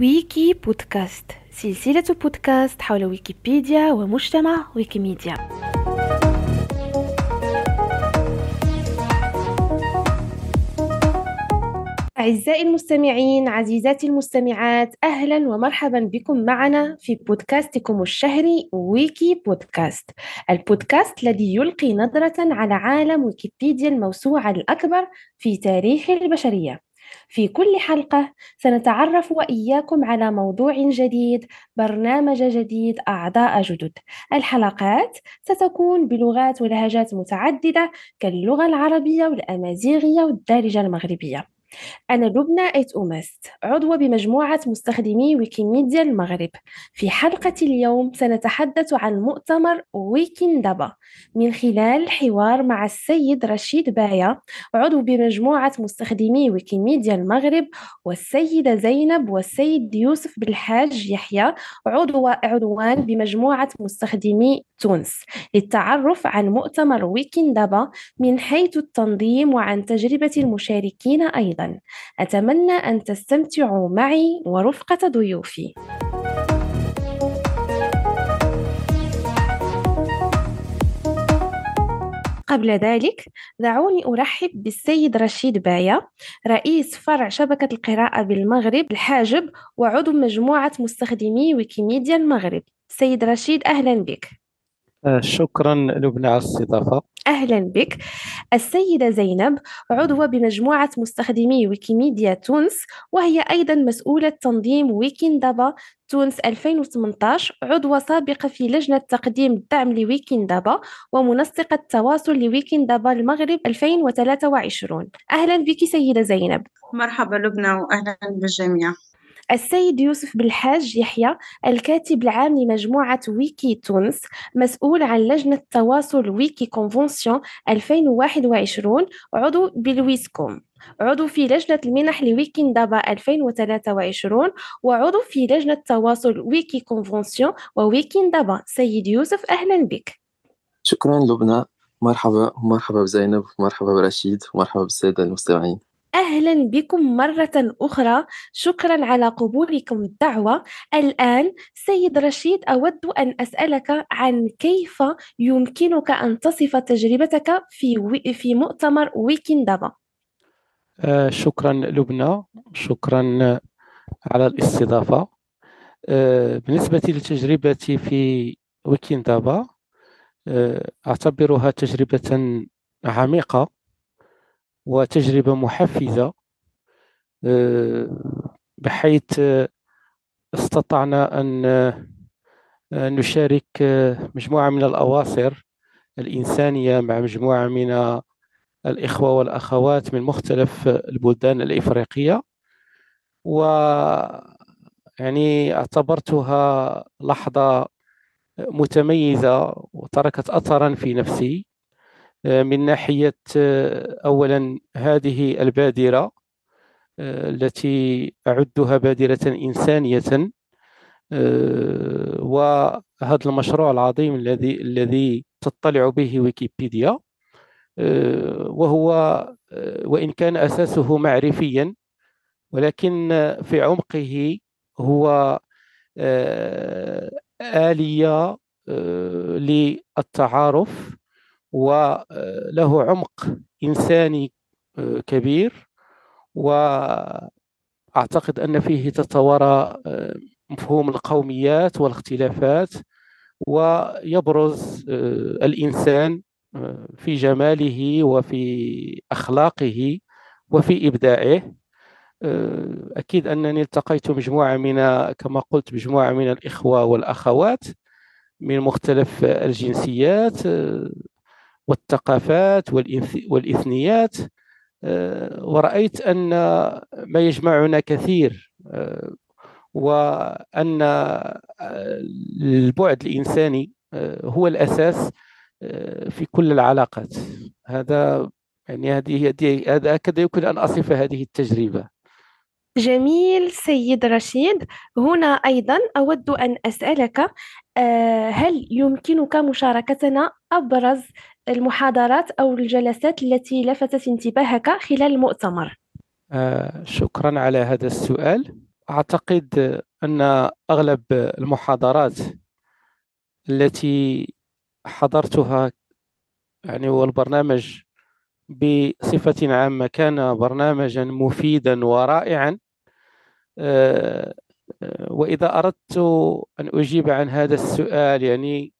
ويكي بودكاست سلسلة بودكاست حول ويكيبيديا ومجتمع ويكيميديا أعزائي المستمعين عزيزاتي المستمعات أهلا ومرحبا بكم معنا في بودكاستكم الشهري ويكي بودكاست البودكاست الذي يلقي نظرة على عالم ويكيبيديا الموسوعة الأكبر في تاريخ البشرية في كل حلقة سنتعرف وإياكم على موضوع جديد، برنامج جديد، أعضاء جدد. الحلقات ستكون بلغات ولهجات متعددة كاللغة العربية والأمازيغية والدارجة المغربية. أنا لبنى أيت أوماست عضو بمجموعة مستخدمي ويكيميديا المغرب في حلقة اليوم سنتحدث عن مؤتمر ويكندبا من خلال حوار مع السيد رشيد بايا عضو بمجموعة مستخدمي ويكيميديا المغرب والسيدة زينب والسيد يوسف بالحاج يحيى عضو عضوان بمجموعة مستخدمي تونس للتعرف عن مؤتمر ويكندبا من حيث التنظيم وعن تجربة المشاركين أيضا أتمنى أن تستمتعوا معي ورفقة ضيوفي قبل ذلك دعوني أرحب بالسيد رشيد بايا رئيس فرع شبكة القراءة بالمغرب الحاجب وعضو مجموعة مستخدمي ويكيميديا المغرب سيد رشيد أهلا بك آه، شكرا لبنى على الاستضافه اهلا بك السيده زينب عضوة بمجموعه مستخدمي ويكيميديا تونس وهي ايضا مسؤوله تنظيم ويكيندابا تونس 2018 عضوة سابقة في لجنة تقديم الدعم لويكيندابا ومنسقة تواصل لويكيندابا المغرب 2023 أهلا بك سيدة زينب مرحبا لبنى وأهلا بالجميع السيد يوسف بالحاج يحيى الكاتب العام لمجموعة ويكي تونس مسؤول عن لجنة تواصل ويكي كونفونسيون 2021 عضو بالويسكوم عضو في لجنة المنح لويكين دابا 2023 وعضو في لجنة تواصل ويكي كونفونسيون وويكين دابا سيد يوسف أهلا بك شكرا لبنى مرحبا ومرحبا بزينب ومرحبا برشيد ومرحبا بالسادة المستمعين أهلا بكم مرة أخرى شكرا على قبولكم الدعوة الآن سيد رشيد أود أن أسألك عن كيف يمكنك أن تصف تجربتك في, و... في مؤتمر ويكندابا آه شكرا لبنى شكرا على الاستضافة آه بالنسبة لتجربتي في ويكندابا آه أعتبرها تجربة عميقة وتجربة محفزة آه، بحيث آه، استطعنا أن آه، نشارك مجموعة من الأواصر الإنسانية مع مجموعة من الإخوة والأخوات من مختلف البلدان الإفريقية و يعني اعتبرتها لحظة متميزة وتركت أثرا في نفسي من ناحيه اولا هذه البادره التي اعدها بادره انسانيه وهذا المشروع العظيم الذي الذي تطلع به ويكيبيديا وهو وان كان اساسه معرفيا ولكن في عمقه هو آلية للتعارف وله عمق إنساني آه، كبير وأعتقد أن فيه تتوارى آه، مفهوم القوميات والاختلافات ويبرز آه، الإنسان في جماله وفي أخلاقه وفي إبداعه أكيد أنني التقيت مجموعة من كما قلت مجموعة من الإخوة والأخوات من مختلف الجنسيات والثقافات والإثنيات آه، ورأيت أن ما يجمعنا كثير آه، وأن آه، البعد الإنساني هو الأساس في كل العلاقات هذا يعني هذه هذا هكذا يمكن أن أصف هذه التجربة جميل سيد رشيد هنا ايضا اود ان اسالك آه، هل يمكنك مشاركتنا أبرز المحاضرات أو الجلسات التي لفتت انتباهك خلال المؤتمر؟ آه، شكرا على هذا السؤال أعتقد أن أغلب المحاضرات التي حضرتها يعني والبرنامج بصفة عامة كان برنامجا مفيدا ورائعا آه، وإذا أردت أن أجيب عن هذا السؤال يعني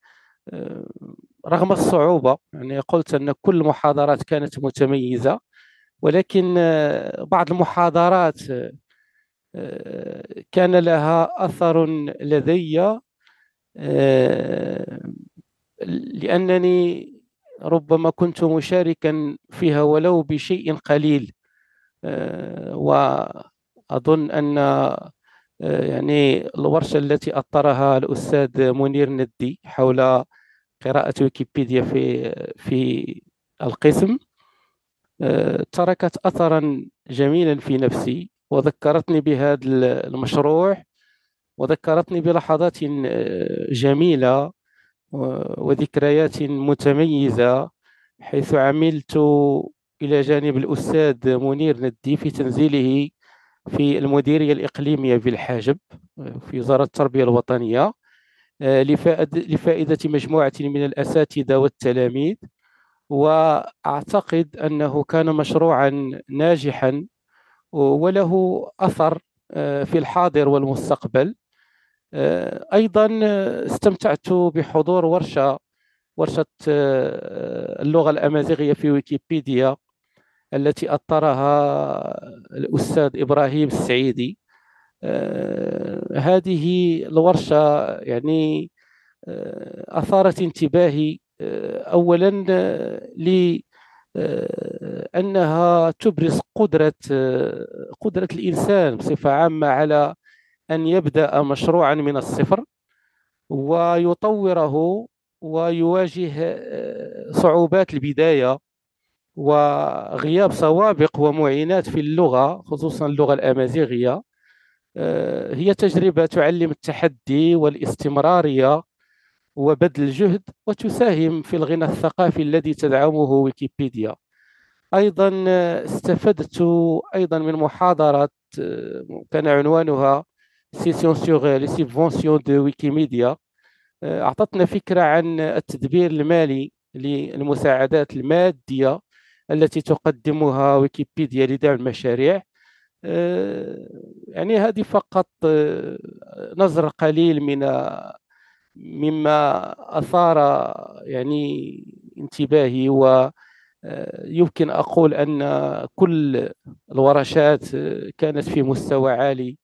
آه، رغم الصعوبة يعني قلت أن كل المحاضرات كانت متميزة ولكن آه، بعض المحاضرات آه، كان لها أثر لدي لأنني ربما كنت مشاركا فيها ولو بشيء قليل وأظن أن آه، يعني الورشة التي أطرها الأستاذ منير ندي حول قراءة ويكيبيديا في في القسم آه، تركت أثرا جميلا في نفسي وذكرتني بهذا المشروع وذكرتني بلحظات آه، جميلة وذكريات متميزة حيث عملت إلى جانب الأستاذ منير ندي في تنزيله في المديريه الاقليميه بالحاجب في وزاره التربيه الوطنيه آه، لفائده مجموعه من الاساتذه والتلاميذ واعتقد انه كان مشروعا ناجحا وله اثر آه، في الحاضر والمستقبل آه، ايضا استمتعت بحضور ورشه ورشه اللغه الامازيغيه في ويكيبيديا التي أطرها الأستاذ إبراهيم السعيدي آه، هذه الورشة يعني آه، أثارت انتباهي آه، أولا لأنها تبرز قدرة قدرة الإنسان بصفة عامة على أن يبدأ مشروعا من الصفر ويطوره ويواجه صعوبات البداية وغياب سوابق ومعينات في اللغة خصوصا اللغة الأمازيغية آه، هي تجربة تعلم التحدي والاستمرارية وبذل الجهد وتساهم في الغنى الثقافي الذي تدعمه ويكيبيديا أيضا آه، استفدت أيضا من محاضرة آه، كان عنوانها سيسيون سيغ لي سيبفونسيون دو ويكيميديا أعطتنا فكرة عن التدبير المالي للمساعدات المادية التي تقدمها ويكيبيديا لدعم المشاريع آه، يعني هذه فقط آه، نظرة قليل من مما أثار يعني انتباهي و آه، يمكن أقول أن كل الورشات كانت في مستوى عالي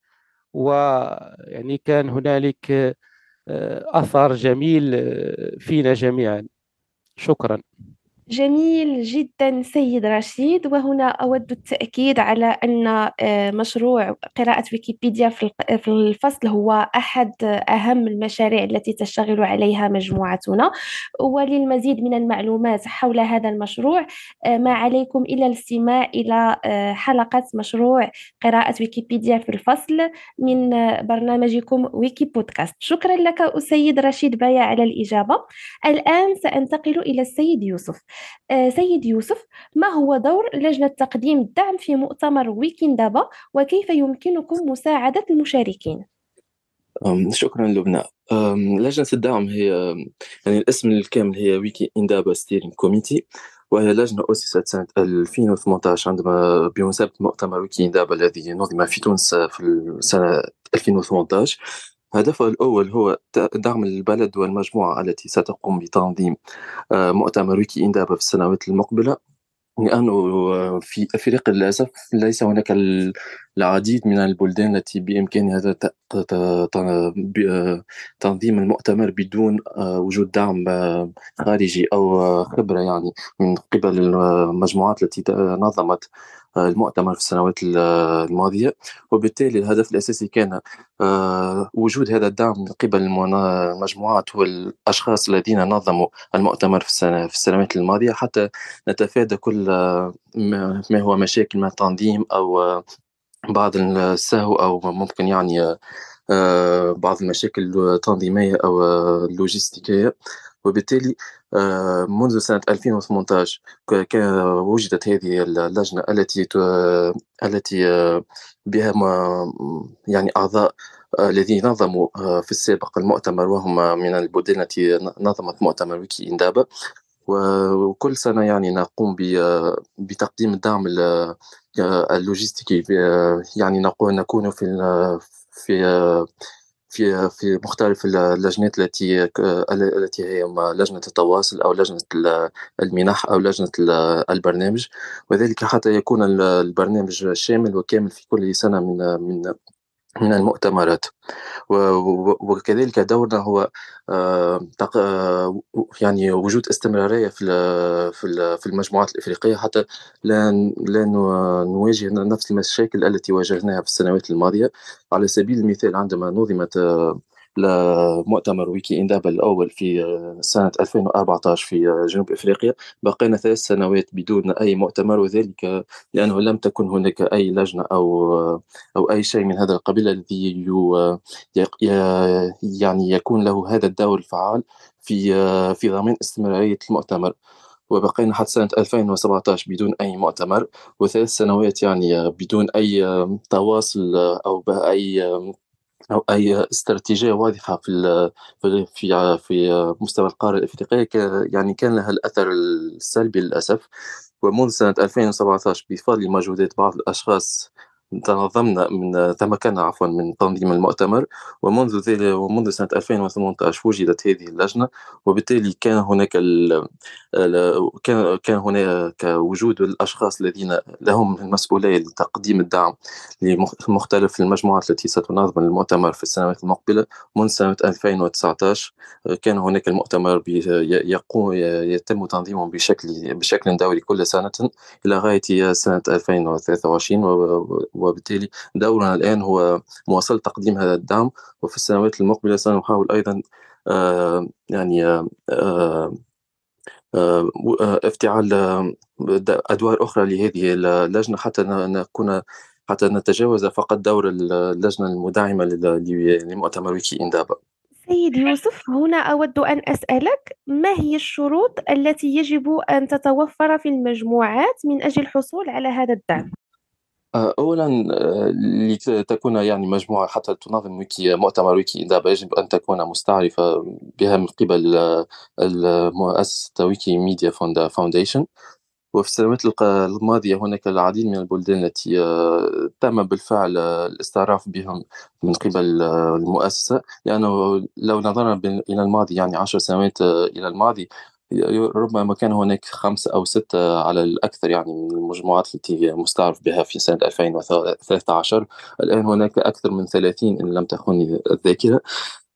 ويعني كان هنالك أثر جميل فينا جميعا شكرا جميل جدا سيد رشيد وهنا أود التأكيد على أن آه، مشروع قراءة ويكيبيديا في الفصل هو أحد أهم المشاريع التي تشتغل عليها مجموعتنا وللمزيد من المعلومات حول هذا المشروع آه، ما عليكم إلا الاستماع إلى آه، حلقة مشروع قراءة ويكيبيديا في الفصل من برنامجكم ويكي بودكاست شكرا لك سيد رشيد بايا على الإجابة الآن سأنتقل إلى السيد يوسف آه، سيد يوسف ما هو دور لجنة تقديم الدعم في مؤتمر ويكين دابا وكيف يمكنكم مساعدة المشاركين؟ شكرا لبنى لجنة الدعم هي يعني الاسم الكامل هي ويكي اندابا ستيرينج كوميتي وهي لجنة أسست سنة 2018 عندما بمناسبة مؤتمر ويكي اندابا الذي نظم في تونس في السنة 2018 هدفها الأول هو دعم البلد والمجموعة التي ستقوم بتنظيم آه، مؤتمر ويكي إندابا في السنوات المقبلة لأنه آه، في أفريقيا للأسف ليس هناك العديد من البلدان التي بإمكانها تنظيم المؤتمر بدون آه، وجود دعم خارجي أو خبرة يعني من قبل المجموعات التي نظمت المؤتمر في السنوات الماضيه وبالتالي الهدف الاساسي كان آه، وجود هذا الدعم من قبل المجموعات والاشخاص الذين نظموا المؤتمر في السنه في السنوات الماضيه حتى نتفادى كل آه، ما هو مشاكل مع التنظيم او آه، بعض السهو او ممكن يعني بعض المشاكل التنظيميه او اللوجستيكيه وبالتالي آه، منذ سنة 2018 وجدت هذه اللجنة التي التي آه، بها يعني أعضاء آه، الذين نظموا في السابق المؤتمر وهم من البلدان التي نظمت مؤتمر ويكي إندابا وكل سنة يعني نقوم بتقديم الدعم اللوجستيكي يعني نكون في في في في مختلف اللجنات التي التي هي لجنه التواصل او لجنه المنح او لجنه البرنامج وذلك حتى يكون البرنامج شامل وكامل في كل سنه من من من المؤتمرات وكذلك دورنا هو آه، آه، يعني وجود استمراريه في في المجموعات الافريقيه حتى لا لا نواجه نفس المشاكل التي واجهناها في السنوات الماضيه على سبيل المثال عندما نظمت آه، لمؤتمر ويكي انداب الاول في آه، سنه 2014 في آه، جنوب افريقيا بقينا ثلاث سنوات بدون اي مؤتمر وذلك لانه لم تكن هناك اي لجنه او آه، او اي شيء من هذا القبيل الذي يعني يكون له هذا الدور الفعال في في ضمان استمراريه المؤتمر وبقينا حتى سنة 2017 بدون أي مؤتمر وثلاث سنوات يعني بدون أي تواصل أو بأي او أي استراتيجية واضحة في في في في مستوى القارة الأفريقية يعني كان لها الأثر السلبي للأسف ومنذ سنة 2017 بفضل مجهودات بعض الأشخاص تنظمنا من تمكنا عفوا من تنظيم المؤتمر ومنذ ومنذ سنة 2018 وجدت هذه اللجنة وبالتالي كان هناك ال كان كان هناك وجود الأشخاص الذين لهم المسؤولية لتقديم الدعم لمختلف المجموعات التي ستنظم المؤتمر في السنوات المقبلة منذ سنة 2019 كان هناك المؤتمر يقوم يتم تنظيمه بشكل بشكل دوري كل سنة إلى غاية سنة 2023 و وبالتالي دورنا الآن هو مواصلة تقديم هذا الدعم وفي السنوات المقبلة سنحاول أيضا آه، يعني آه، آه، افتعال أدوار أخرى لهذه اللجنة حتى نكون حتى نتجاوز فقط دور اللجنة المدعمة لمؤتمر ويكي إندابا سيد يوسف هنا أود أن أسألك ما هي الشروط التي يجب أن تتوفر في المجموعات من أجل الحصول على هذا الدعم؟ اولا آه، لتكون يعني مجموعه حتى تنظم ويكي مؤتمر ويكي دابا يجب ان تكون مستعرفه بها من قبل آه، المؤسسه ويكي ميديا فاونديشن وفي السنوات الماضية هناك العديد من البلدان التي آه، تم بالفعل الاستعراف بهم من قبل المؤسسة لأنه لو نظرنا إلى الماضي يعني عشر سنوات إلى الماضي ربما ما كان هناك خمسة أو ستة على الأكثر يعني من المجموعات التي مستعرف بها في سنة 2013 الآن هناك أكثر من 30 إن لم تخني الذاكرة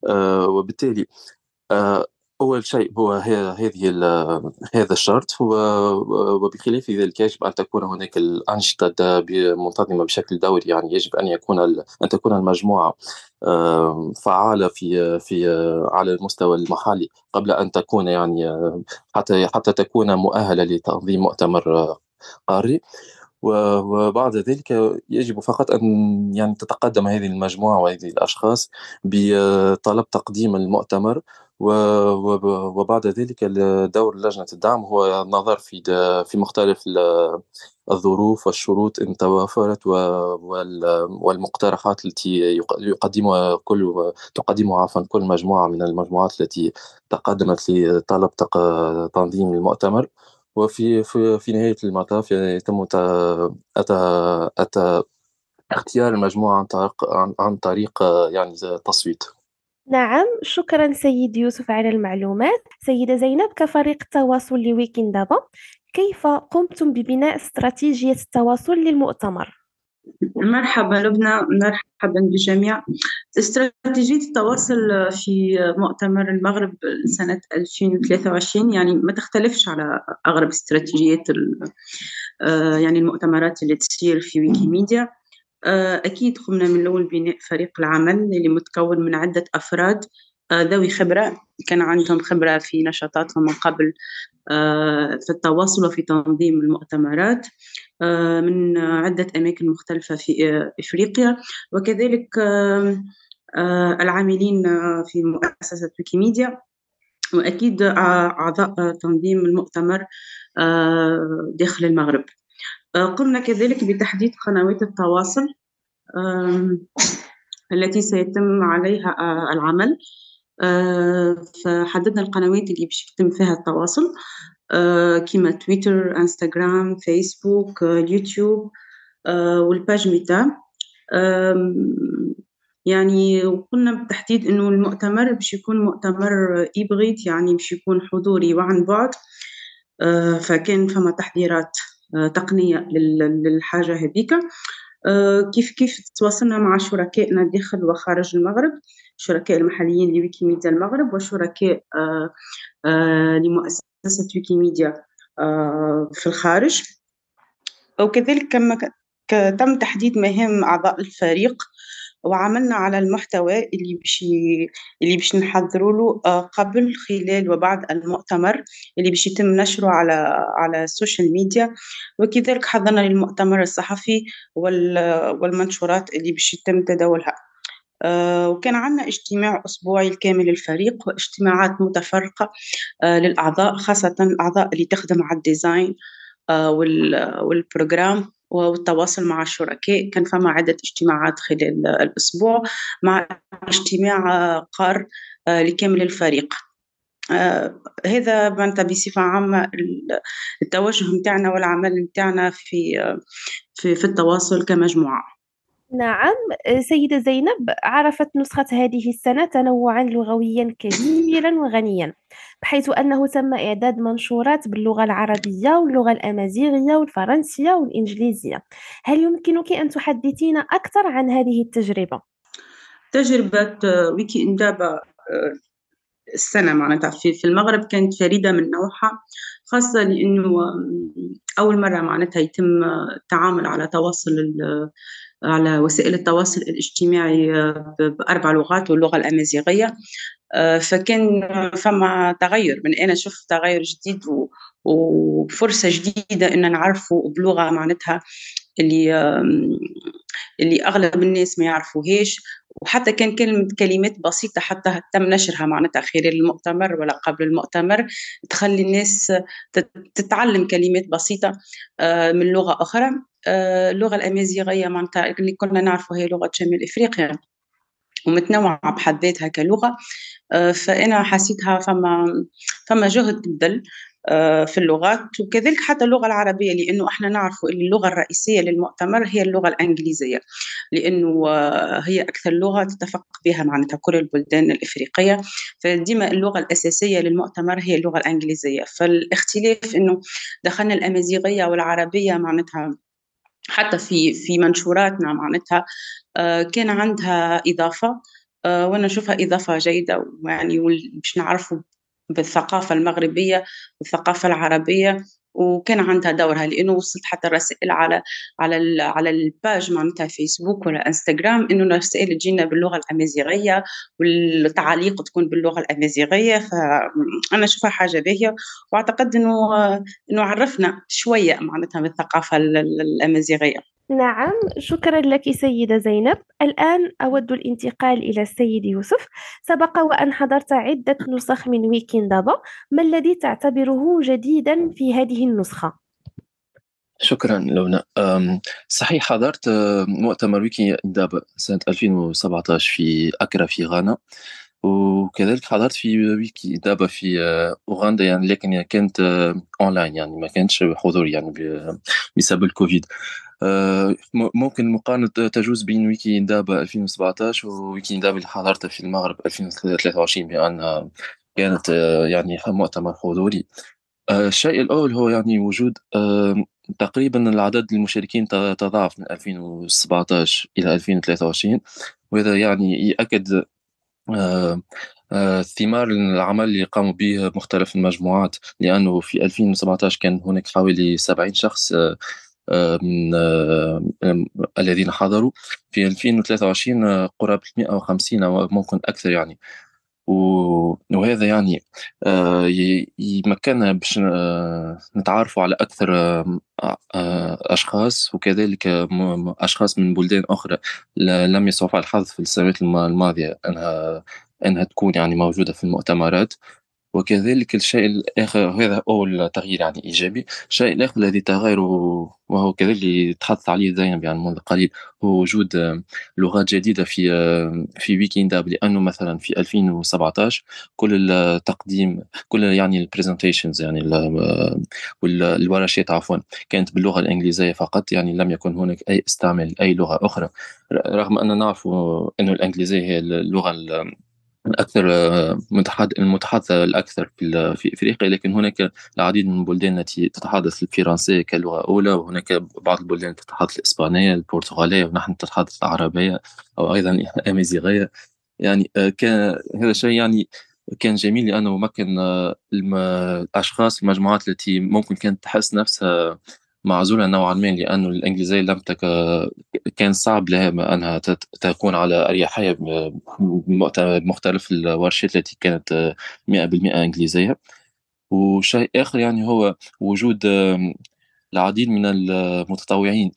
آه، وبالتالي آه، أول شيء هو هذه هذا الشرط هو وبخلاف ذلك يجب أن تكون هناك الأنشطة منتظمة بشكل دوري يعني يجب أن يكون أن تكون المجموعة فعالة في في على المستوى المحلي قبل أن تكون يعني حتى حتى تكون مؤهلة لتنظيم مؤتمر قاري وبعد ذلك يجب فقط ان يعني تتقدم هذه المجموعه وهذه الاشخاص بطلب تقديم المؤتمر وبعد ذلك دور لجنة الدعم هو النظر في في مختلف الظروف والشروط إن توافرت والمقترحات التي يقدمها كل تقدمها عفوا كل مجموعة من المجموعات التي تقدمت لطلب تنظيم المؤتمر وفي في, في نهاية المطاف يتم أتى أتى اختيار المجموعة عن طريق عن طريق يعني تصويت نعم شكرا سيد يوسف على المعلومات سيدة زينب كفريق التواصل لويكين دابا كيف قمتم ببناء استراتيجية التواصل للمؤتمر؟ مرحبا لبنى مرحبا بالجميع استراتيجية التواصل في مؤتمر المغرب سنة 2023 يعني ما تختلفش على أغلب استراتيجيات آه، يعني المؤتمرات اللي تصير في ويكيميديا آه، أكيد قمنا من الأول بناء فريق العمل اللي متكون من عدة أفراد آه، ذوي خبرة كان عندهم خبرة في نشاطاتهم من قبل آه، في التواصل وفي تنظيم المؤتمرات من عدة أماكن مختلفة في إفريقيا وكذلك العاملين في مؤسسة ويكيميديا وأكيد أعضاء تنظيم المؤتمر داخل المغرب آه، قمنا كذلك بتحديد قنوات التواصل التي سيتم عليها آه، العمل آه، فحددنا القنوات اللي باش يتم فيها التواصل كما تويتر انستغرام فيسبوك يوتيوب والباج ميتا يعني قلنا بالتحديد انه المؤتمر باش يكون مؤتمر ابريد يعني باش يكون حضوري وعن بعد فكان فما تحضيرات آه، تقنيه للحاجه هذيك آه، كيف كيف تواصلنا مع شركائنا داخل وخارج المغرب الشركاء المحليين لويكيميديا المغرب وشركاء آه، لمؤسسه ويكيميديا في الخارج وكذلك كما تم تحديد مهام اعضاء الفريق وعملنا على المحتوى اللي باش اللي باش نحضروا له آه، قبل خلال وبعد المؤتمر اللي باش يتم نشره على على السوشيال ميديا وكذلك حضرنا للمؤتمر الصحفي والمنشورات اللي باش يتم تداولها آه، وكان عندنا اجتماع أسبوعي كامل للفريق واجتماعات متفرقة آه، للأعضاء خاصة الأعضاء اللي تخدم على الديزاين والبروجرام والتواصل مع الشركاء كان فما عدة اجتماعات خلال الأسبوع مع اجتماع قار آه، لكامل الفريق آه، هذا معناتها بصفة عامة التوجه متاعنا والعمل متاعنا في آه، في, في التواصل كمجموعة نعم سيدة زينب عرفت نسخة هذه السنة تنوعًا لغويًا كبيرًا وغنيًا، بحيث أنه تم إعداد منشورات باللغة العربية واللغة الأمازيغية والفرنسية والإنجليزية. هل يمكنك أن تحدثينا أكثر عن هذه التجربة؟ تجربة ويكي إندابا السنة معناتها في المغرب كانت فريدة من نوعها خاصة لأنه أول مرة معناتها يتم التعامل على تواصل على وسائل التواصل الاجتماعي آه، باربع لغات واللغه الامازيغيه آه، فكان فما تغير من انا شفت تغير جديد وفرصه جديده ان نعرفوا بلغه معناتها اللي اللي اغلب الناس ما يعرفوهاش وحتى كان كلمة كلمات بسيطة حتى تم نشرها معناتها خلال المؤتمر ولا قبل المؤتمر تخلي الناس تتعلم كلمات بسيطة آه، من لغة أخرى آه، اللغه الامازيغيه معناتها اللي كنا نعرفوا هي لغه شمال افريقيا ومتنوعه بحد ذاتها كلغه آه، فانا حسيتها فما فما جهد تبدل آه، في اللغات وكذلك حتى اللغة العربية لأنه احنا نعرف أن اللغة الرئيسية للمؤتمر هي اللغة الإنجليزية لأنه هي أكثر لغة تتفق بها معناتها كل البلدان الإفريقية فديما اللغة الأساسية للمؤتمر هي اللغة الإنجليزية فالاختلاف أنه دخلنا الأمازيغية والعربية معناتها حتى في في منشوراتنا نعم معناتها آه، كان عندها اضافه آه، وانا نشوفها اضافه جيده ويعني باش نعرفوا بالثقافه المغربيه والثقافه العربيه وكان عندها دورها لانه وصلت حتى الرسائل على على على الباج معناتها فيسبوك ولا انستغرام انه الرسائل تجينا باللغه الامازيغيه والتعليق تكون باللغه الامازيغيه فانا اشوفها حاجه باهيه واعتقد انه انه عرفنا شويه معناتها من الثقافه الامازيغيه نعم شكرا لك سيدة زينب الآن أود الانتقال إلى السيد يوسف سبق وأن حضرت عدة نسخ من ويكين دابا ما الذي تعتبره جديدا في هذه النسخة؟ شكرا لونا صحيح حضرت مؤتمر ويكي دابا سنة 2017 في أكرا في غانا وكذلك حضرت في ويكي دابا في أه، اوغندا يعني لكن كانت أه، اونلاين يعني ما كانتش حضور يعني بسبب الكوفيد آه، ممكن مقارنه تجوز بين ويكي دابا 2017 وويكي دابا اللي حضرته في المغرب 2023 بأن كانت آه، يعني مؤتمر حضوري آه، الشيء الاول هو يعني وجود تقريبا العدد المشاركين تضاعف من 2017 الى 2023 وهذا يعني يأكد ثمار العمل اللي قاموا به مختلف المجموعات لانه في 2017 كان هناك حوالي 70 شخص من الذين حضروا في 2023 آه، قرابة 150 أو ممكن أكثر يعني وهذا يعني آه، يمكننا باش آه، نتعرفوا على اكثر اشخاص وكذلك اشخاص من بلدان اخرى لم يسعف الحظ في السنوات الماضيه انها انها تكون يعني موجوده في المؤتمرات وكذلك الشيء الآخر هذا أول تغيير يعني إيجابي الشيء الآخر الذي تغير وهو كذلك اللي تحدث عليه زينب يعني منذ قليل هو وجود لغات جديدة في في ويكيند أب لأنه مثلا في 2017 كل التقديم كل يعني البرزنتيشنز يعني والورشات عفوا كانت باللغة الإنجليزية فقط يعني لم يكن هناك أي استعمال أي لغة أخرى رغم أننا نعرف أنه الإنجليزية هي اللغة الاكثر اكثر المتحدث الاكثر في في افريقيا لكن هناك العديد من البلدان التي تتحدث الفرنسيه كلغه اولى وهناك بعض البلدان تتحدث الاسبانيه البرتغاليه ونحن نتحدث العربيه او ايضا الامازيغيه يعني آه، كان هذا الشيء يعني كان جميل لانه مكن آه، الاشخاص المجموعات التي ممكن كانت تحس نفسها معزولة نوعا ما لأنه الإنجليزية لم تك كان صعب لها أنها تكون على أريحية بمختلف الورشات التي كانت 100% إنجليزية وشيء آخر يعني هو وجود العديد من المتطوعين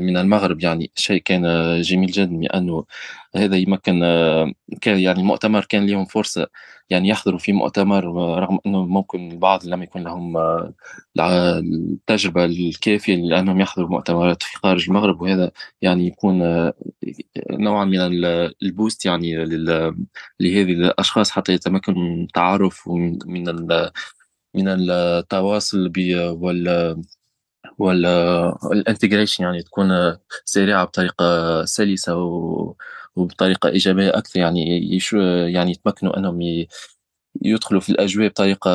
من المغرب يعني شيء كان آه، جميل جدا لانه هذا يمكن آه، كان يعني المؤتمر كان لهم فرصه يعني يحضروا في مؤتمر آه، رغم انه ممكن البعض لم يكن لهم التجربه الكافيه لانهم يحضروا مؤتمرات في خارج المغرب وهذا يعني يكون نوعا من البوست يعني لهذه الاشخاص حتى يتمكنوا من التعرف ومن من التواصل وال والانتجريشن يعني تكون سريعه بطريقه سلسه وبطريقه ايجابيه اكثر يعني يعني يتمكنوا انهم يدخلوا في الاجواء بطريقه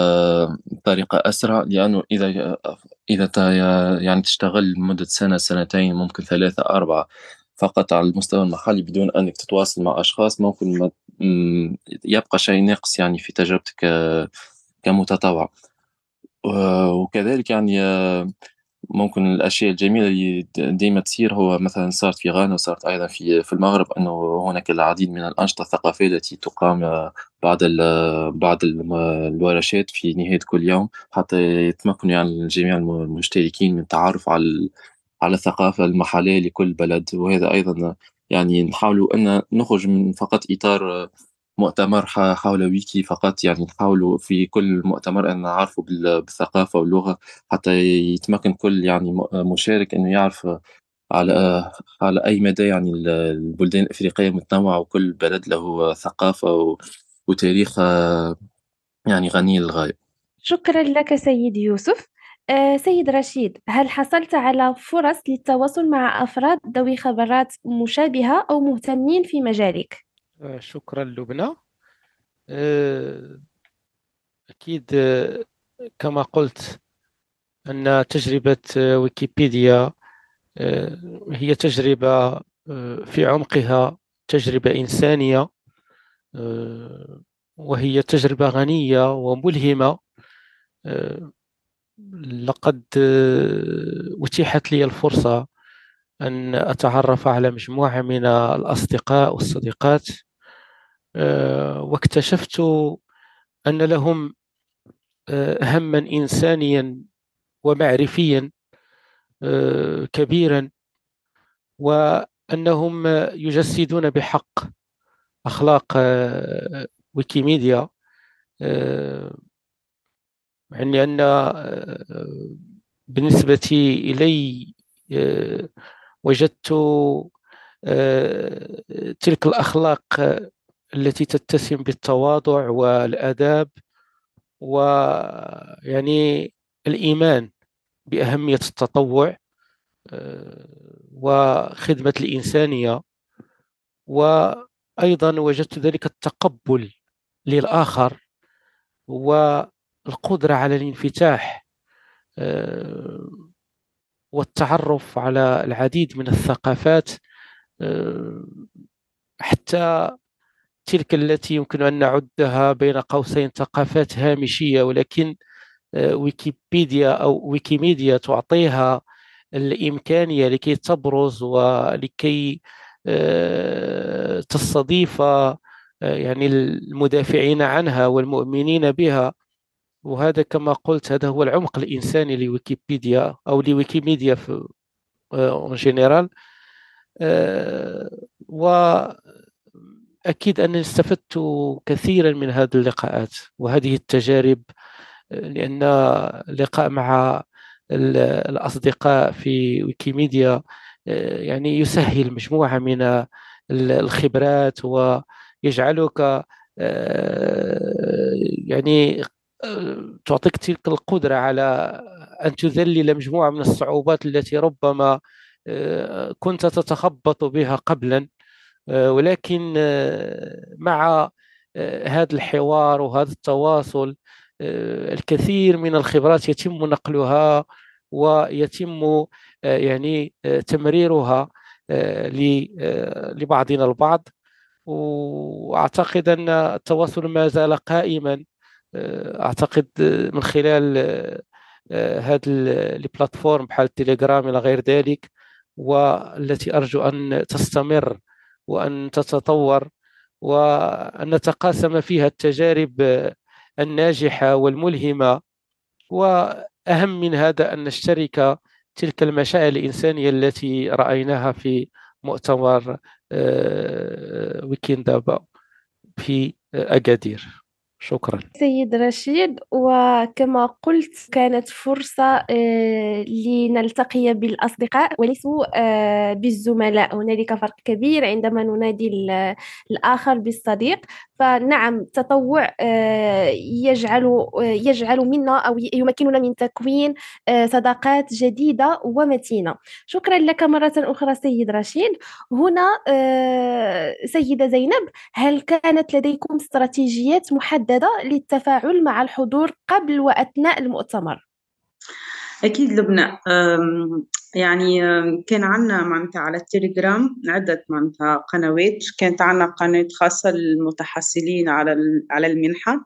بطريقه اسرع لانه اذا اذا يعني تشتغل لمده سنه سنتين ممكن ثلاثه اربعه فقط على المستوى المحلي بدون انك تتواصل مع اشخاص ممكن ما يبقى شيء ناقص يعني في تجربتك كمتطوع وكذلك يعني ممكن الاشياء الجميله اللي ديما تصير هو مثلا صارت في غانا وصارت ايضا في في المغرب انه هناك العديد من الانشطه الثقافيه التي تقام بعد آه، بعد الورشات في نهايه كل يوم حتى يتمكن يعني جميع المشتركين من التعرف على على الثقافه المحليه لكل بلد وهذا ايضا يعني نحاولوا ان نخرج من فقط اطار مؤتمر حول ويكي فقط يعني نحاولوا في كل مؤتمر ان نعرفوا بالثقافه واللغه حتى يتمكن كل يعني مشارك انه يعرف على على اي مدى يعني البلدان الافريقيه متنوعه وكل بلد له ثقافه وتاريخ يعني غني للغايه. شكرا لك سيد يوسف. آه، سيد رشيد هل حصلت على فرص للتواصل مع افراد ذوي خبرات مشابهه او مهتمين في مجالك؟ شكرا لبنى آه، أكيد آه، كما قلت أن تجربة آه، ويكيبيديا هي تجربة في عمقها تجربة إنسانية وهي تجربة غنية وملهمة لقد أتيحت لي الفرصة أن أتعرف على مجموعة من الأصدقاء والصديقات آه، واكتشفت أن لهم آه، هما إنسانيا ومعرفيا آه، كبيرا وأنهم يجسدون بحق أخلاق ويكيميديا يعني أن بالنسبة إلي وجدت تلك الأخلاق التي تتسم بالتواضع والاداب ويعني الايمان باهميه التطوع آه، وخدمه الانسانيه وايضا وجدت ذلك التقبل للاخر والقدره على الانفتاح آه، والتعرف على العديد من الثقافات آه، حتى تلك التي يمكن أن نعدها بين قوسين ثقافات هامشية ولكن آه، ويكيبيديا أو ويكيميديا تعطيها الإمكانية لكي تبرز ولكي آه، تستضيف آه، يعني المدافعين عنها والمؤمنين بها وهذا كما قلت هذا هو العمق الإنساني لويكيبيديا أو لويكيميديا في جنرال و أكيد أنني استفدت كثيرا من هذه اللقاءات وهذه التجارب لأن اللقاء مع الأصدقاء في ويكيميديا آه، يعني يسهل مجموعة من الخبرات ويجعلك آه، يعني آه، تعطيك تلك القدرة على أن تذلل مجموعة من الصعوبات التي ربما كنت تتخبط بها قبلا آه، ولكن آه، مع آه، هذا الحوار وهذا التواصل الكثير من الخبرات يتم نقلها ويتم يعني تمريرها لبعضنا البعض واعتقد ان التواصل ما زال قائما اعتقد من خلال هذا البلاتفورم بحال التليجرام الى غير ذلك والتي ارجو ان تستمر وأن تتطور وأن نتقاسم فيها التجارب الناجحة والملهمة وأهم من هذا أن نشترك تلك المشاعر الإنسانية التي رأيناها في مؤتمر آه، ويكيندابا في أكادير شكرا سيد رشيد وكما قلت كانت فرصة آه، لنلتقي بالأصدقاء وليس آه، بالزملاء هنالك فرق كبير عندما ننادي الآخر بالصديق فنعم التطوع آه، يجعل يجعل منا أو يمكننا من تكوين صداقات جديدة ومتينة شكرا لك مرة أخرى سيد رشيد هنا سيدة زينب هل كانت لديكم استراتيجيات محددة محددة للتفاعل مع الحضور قبل وأثناء المؤتمر أكيد لبنى يعني كان عنا معناتها على التليجرام عدة معناتها قنوات كانت عنا قناة خاصة للمتحصلين على على المنحة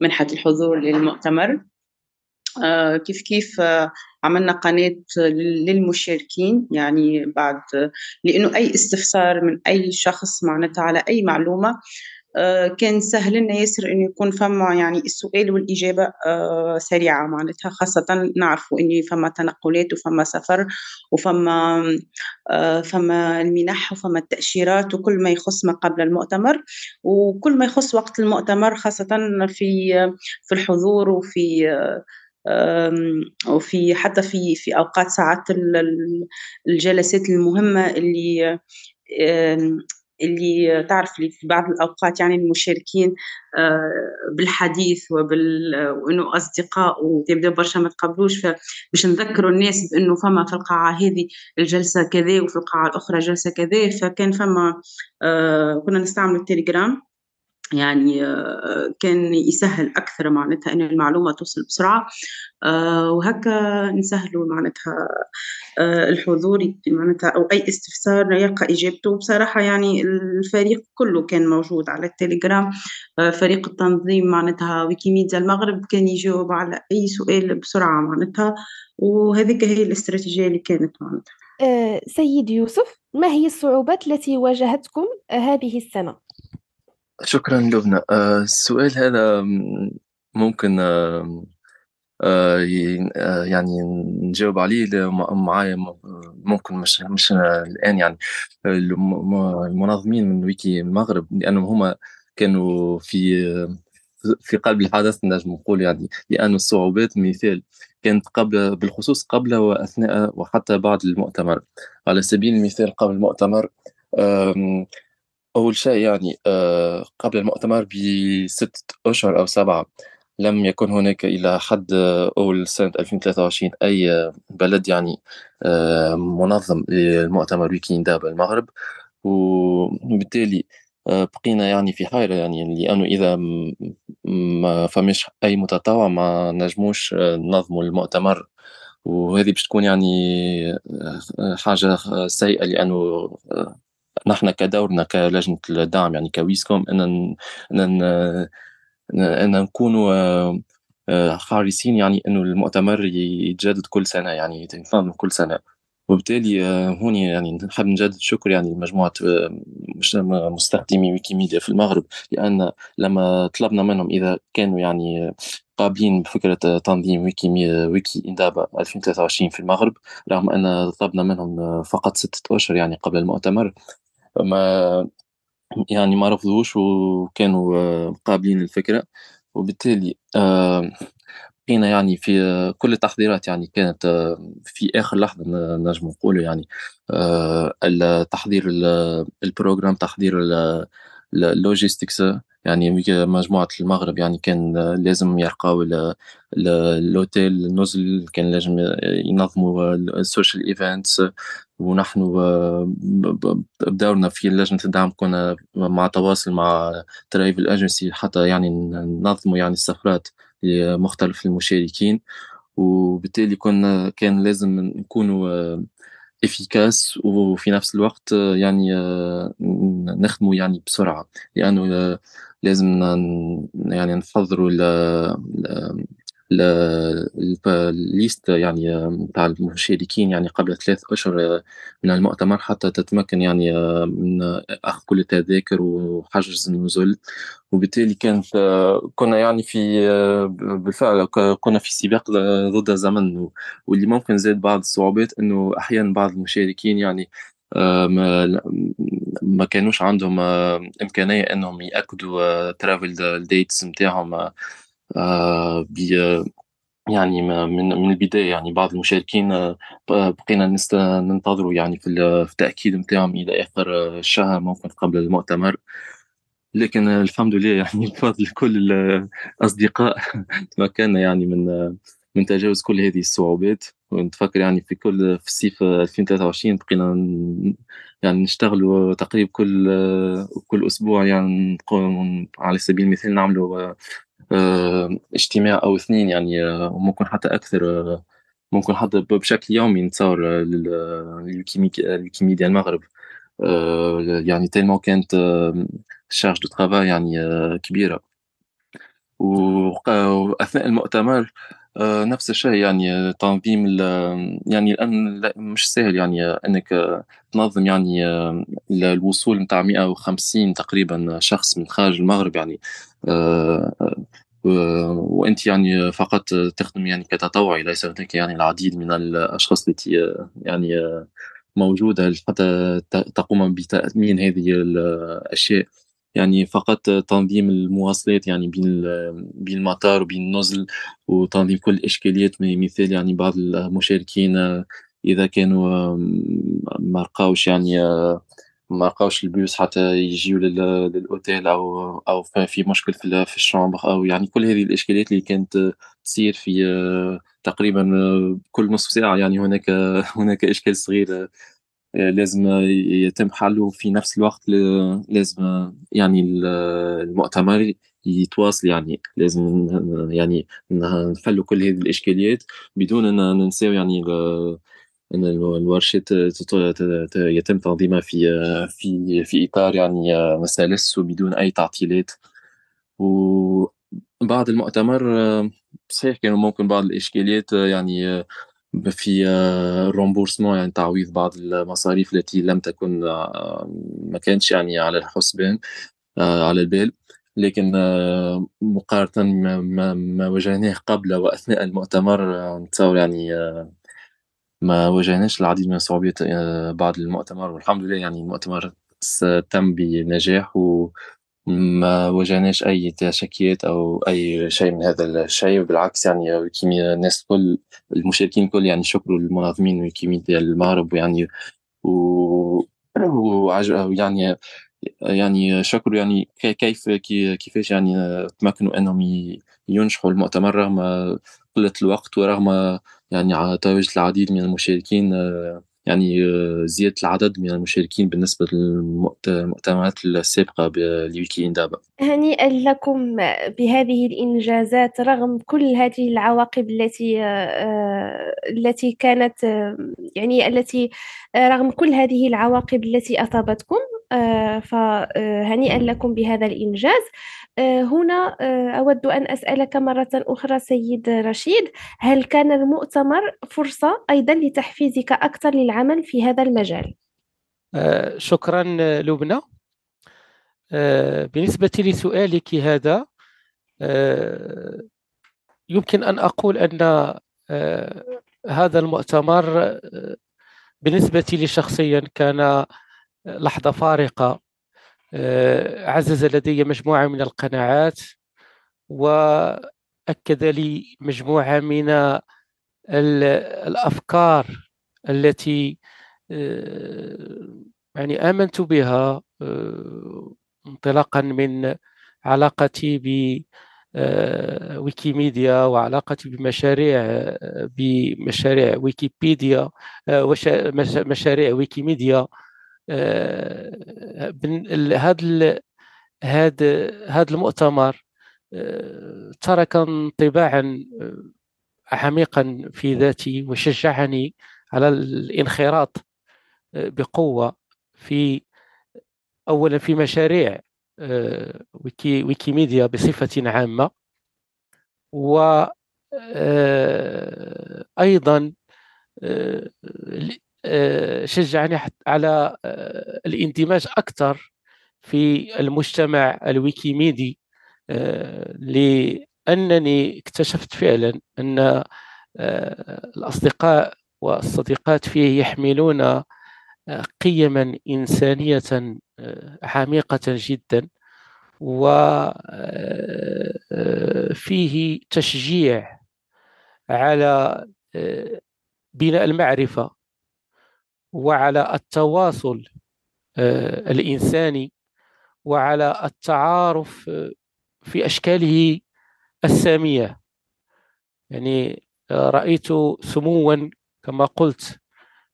منحة الحضور للمؤتمر كيف كيف عملنا قناة للمشاركين يعني بعد لأنه أي استفسار من أي شخص معناتها على أي معلومة آه، كان سهل لنا ياسر انه يكون فما يعني السؤال والاجابه آه، سريعه معناتها خاصه نعرفوا انه فما تنقلات وفما سفر وفما آه، فما المنح وفما التاشيرات وكل ما يخص ما قبل المؤتمر وكل ما يخص وقت المؤتمر خاصه في في الحضور وفي وفي حتى في في اوقات ساعات الجلسات المهمه اللي اللي تعرف اللي في بعض الاوقات يعني المشاركين آه، بالحديث وبال وانه اصدقاء وتبدا برشا ما تقبلوش باش نذكروا الناس بانه فما في القاعه هذه الجلسه كذا وفي القاعه الاخرى جلسه كذا فكان فما آه، كنا نستعمل التليجرام يعني آه، آه، كان يسهل أكثر معناتها أن المعلومة توصل بسرعة آه، وهكا نسهلوا معناتها الحضور معناتها أو أي استفسار يلقى إجابته بصراحة يعني الفريق كله كان موجود على التليجرام فريق التنظيم معناتها ويكيميديا المغرب كان يجاوب على أي سؤال بسرعة معناتها وهذيك هي الاستراتيجية اللي كانت معناتها سيد يوسف ما هي الصعوبات التي واجهتكم هذه السنة؟ شكرا لبنى آه، السؤال هذا ممكن آه، آه، يعني نجاوب عليه معايا ممكن مش مش الان يعني المنظمين من ويكي المغرب لانهم هما كانوا في في قلب الحدث نجم نقول يعني لأن الصعوبات مثال كانت قبل بالخصوص قبل وأثناء وحتى بعد المؤتمر على سبيل المثال قبل المؤتمر أول شيء يعني آه، قبل المؤتمر بستة أشهر أو سبعة لم يكن هناك إلى حد آه، أول سنة 2023 أي آه، بلد يعني منظم للمؤتمر داب المغرب وبالتالي بقينا يعني في حيرة يعني لأنه إذا ما فماش أي متطوع ما نجموش ننظموا المؤتمر وهذه باش تكون يعني حاجة سيئة لأنه نحن كدورنا كلجنه الدعم يعني كويسكوم ان ان ان نكونوا آه، حريصين يعني انه المؤتمر يتجدد كل سنه يعني يتنظم كل سنه وبالتالي آه، هوني يعني نحب نجدد شكر يعني لمجموعه آه، مستخدمي ويكيميديا في المغرب لان لما طلبنا منهم اذا كانوا يعني قابلين بفكره تنظيم ويكي ويكي اندابا 2023 في المغرب رغم ان طلبنا منهم فقط سته اشهر يعني قبل المؤتمر ما يعني ما رفضوش وكانوا مقابلين آه، الفكره وبالتالي آه، بقينا يعني في آه، كل التحضيرات يعني كانت في اخر لحظه نجم نقولوا يعني التحضير البروجرام تحضير اللوجيستكس يعني مجموعة المغرب يعني كان لازم يرقاو الأوتيل النزل كان لازم ينظموا السوشيال ايفنتس ونحن بدورنا في لجنة الدعم كنا مع تواصل مع ترايفل الأجنسي حتى يعني ننظموا يعني السفرات لمختلف المشاركين وبالتالي كنا كان لازم نكونوا افيكاس وفي نفس الوقت يعني نخدموا يعني بسرعه لانه لازم يعني نحضروا الليست يعني تاع المشاركين يعني قبل ثلاث اشهر آه، من المؤتمر حتى تتمكن يعني آه، من اخذ كل التذاكر وحجز النزول وبالتالي كانت آه، كنا يعني في بالفعل كنا في سباق ضد الزمن واللي ممكن زاد بعض الصعوبات انه احيانا بعض المشاركين يعني ما, ما كانوش عندهم امكانيه انهم ياكدوا ترافل آه، ديتس نتاعهم آه، آه، يعني من من البدايه يعني بعض المشاركين بقينا ننتظروا يعني في التاكيد نتاعهم الى اخر الشهر ممكن قبل المؤتمر لكن الحمد لله يعني بفضل كل الاصدقاء تمكنا يعني من من تجاوز كل هذه الصعوبات ونتفكر يعني في كل في الصيف 2023 بقينا يعني نشتغلوا تقريبا كل كل اسبوع يعني نقوم على سبيل المثال نعملوا آه، اجتماع او اثنين يعني وممكن آه، حتى اكثر آه، ممكن حتى بشكل يومي نتصور للكيميديا المغرب يعني تيلمون كانت شارج دو يعني كبيره واثناء المؤتمر آه، نفس الشيء يعني آه، تنظيم آه، يعني الان مش سهل يعني انك تنظم يعني الوصول نتاع 150 تقريبا شخص من خارج المغرب يعني وانت يعني فقط تخدم يعني كتطوعي ليس هناك يعني العديد من الاشخاص التي يعني موجوده حتى تقوم بتامين هذه الاشياء يعني فقط تنظيم المواصلات يعني بين بين المطار وبين النزل وتنظيم كل الاشكاليات مثال يعني بعض المشاركين اذا كانوا ما لقاوش يعني ما لقاوش البيوس حتى يجيو للاوتيل او او في مشكل في, في الشامبر او يعني كل هذه الاشكاليات اللي كانت تصير في تقريبا كل نصف ساعه يعني هناك هناك اشكال صغير آه، لازم يتم حله في نفس الوقت لازم يعني المؤتمر يتواصل يعني لازم يعني نحلوا كل هذه الاشكاليات بدون ان ننساو يعني آه، ان الورشات يتم تنظيمها في آه، في في اطار يعني مسلس وبدون اي تعطيلات وبعد المؤتمر صحيح كانوا ممكن بعض الاشكاليات يعني في آه، رومبورسمون يعني تعويض بعض المصاريف التي لم تكن آه، ما كانتش يعني على الحسبان آه، على البال لكن مقارنة ما, ما واجهناه قبل وأثناء المؤتمر نتصور يعني ما واجهناش العديد من الصعوبات بعد المؤتمر والحمد لله يعني المؤتمر تم بنجاح و ما واجهناش اي تشكيات او اي شيء من هذا الشيء بالعكس يعني ويكيميا الناس الكل المشاركين الكل يعني شكروا للمنظمين ويكيميا المغرب ويعني و ويعني يعني شكروا يعني كيف كيفاش يعني تمكنوا انهم ينجحوا المؤتمر رغم قله الوقت ورغم يعني تواجد العديد من المشاركين يعني آه، زياده العدد من المشاركين بالنسبه للمؤتمرات السابقه بالويكيين دابا هنيئا لكم بهذه الانجازات رغم كل هذه العواقب التي آه، آه، التي كانت يعني التي رغم كل هذه العواقب التي اصابتكم آه، فهنيئا لكم بهذا الإنجاز آه، هنا آه، أود أن أسألك مرة أخرى سيد رشيد هل كان المؤتمر فرصة أيضا لتحفيزك أكثر للعمل في هذا المجال؟ شكرا لبنى بالنسبة لسؤالك هذا يمكن أن أقول أن هذا المؤتمر بالنسبة لي شخصيا كان لحظة فارقة آه، عزز لدي مجموعة من القناعات وأكد لي مجموعة من الأفكار التي آه، يعني آمنت بها آه، انطلاقا من علاقتي ب ويكيميديا وعلاقتي بمشاريع بمشاريع ويكيبيديا ومشاريع ويكيميديا هذا هذا هذا المؤتمر ترك انطباعا عميقا في ذاتي وشجعني على الانخراط بقوه في اولا في مشاريع ويكي ويكيميديا بصفه عامه و آه، آه، شجعني على آه، الاندماج اكثر في المجتمع الويكيميدي آه، لانني اكتشفت فعلا ان الاصدقاء والصديقات فيه يحملون قيما انسانيه عميقه جدا وفيه تشجيع على بناء المعرفه وعلى التواصل آه، الانساني وعلى التعارف آه، في اشكاله الساميه يعني آه، رايت سموا كما قلت